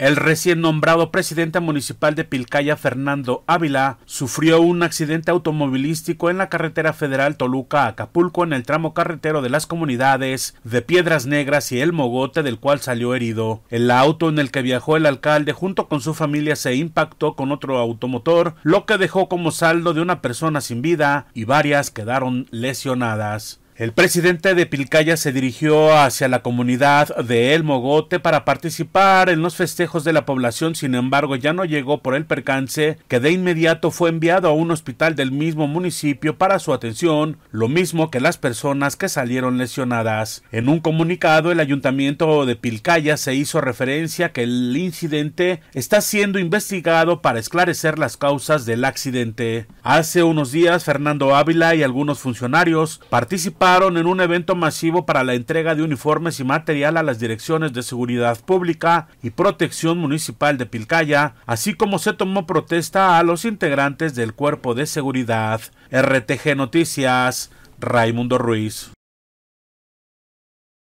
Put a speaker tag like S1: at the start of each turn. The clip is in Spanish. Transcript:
S1: El recién nombrado presidente municipal de Pilcaya, Fernando Ávila, sufrió un accidente automovilístico en la carretera federal Toluca-Acapulco en el tramo carretero de las comunidades de Piedras Negras y El Mogote, del cual salió herido. El auto en el que viajó el alcalde junto con su familia se impactó con otro automotor, lo que dejó como saldo de una persona sin vida y varias quedaron lesionadas. El presidente de Pilcaya se dirigió hacia la comunidad de El Mogote para participar en los festejos de la población, sin embargo ya no llegó por el percance que de inmediato fue enviado a un hospital del mismo municipio para su atención, lo mismo que las personas que salieron lesionadas. En un comunicado el ayuntamiento de Pilcaya se hizo referencia que el incidente está siendo investigado para esclarecer las causas del accidente. Hace unos días Fernando Ávila y algunos funcionarios participaron en un evento masivo para la entrega de uniformes y material a las direcciones de seguridad pública y protección municipal de Pilcaya, así como se tomó protesta a los integrantes del cuerpo de seguridad. RTG Noticias, Raimundo Ruiz.